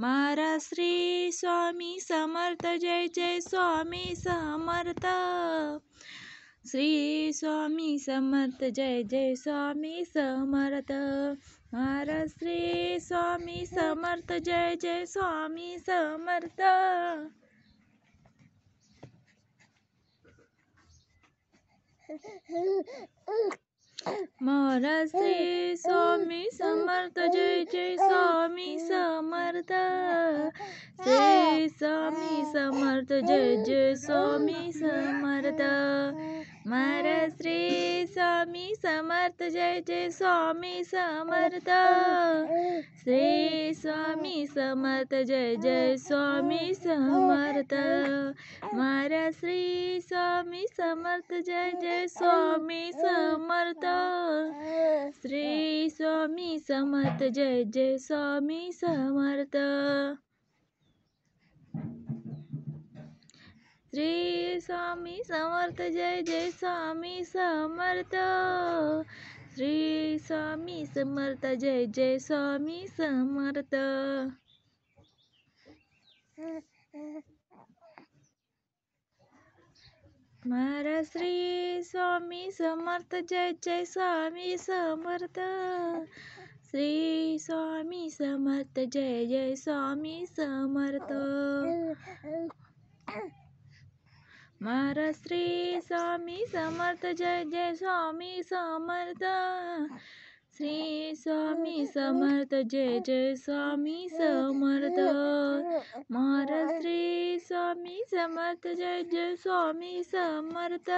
मारा श्री स्वामी समर्थ जय जय स्वामी समर्थ श्री स्वामी समर्थ जय जय स्वामी समर्थ मारा श्री स्वामी समर्थ जय जय स्वामी समर्थ मारा श्री स्वामी समर्थ जय जय स्वामी समर्थ ಸಮರ್ಥ ಶ್ರೀ ಸ್ವಾಮಿ ಸಮರ್ಥ ಜಯ ಜಯ ಸ್ವಾಮಿ ಸಮರ್ಥ ಮರ ಶ್ರೀ ಸ್ವಾಮಿ ಸಮರ್ಥ ಜಯ ಜಯ ಸ್ವಾಮಿ ಸಮರ್ಥ ಶ್ರೀ ಸ್ವಾಮಿ ಸಮರ್ಥ ಜಯ ಜಯ ಸ್ವಾಮಿ ಸಮರ್ಥ ಮರ ಶ್ರೀ स्वामी समर्थ जय जय स्वामी समर्थ श्री स्वामी समर्थ जय जय स्वामी समर्थ श्री स्वामी समर्थ जय जय स्वामी समर्थ श्री स्वामी समर्थ जय जय स्वामी समर्थ श्री स्वामी समर्थ जय जय स्वामी समर्थ श्री स्वामी समर्थ जय जय स्वामी समर्थ महाराज श्री स्वामी समर्थ जय जय स्वामी समर्थ श्री स्वामी समर्थ जय जय स्वामी समर्थ स्वामी समर्थ जय जय स्वामी समर्थ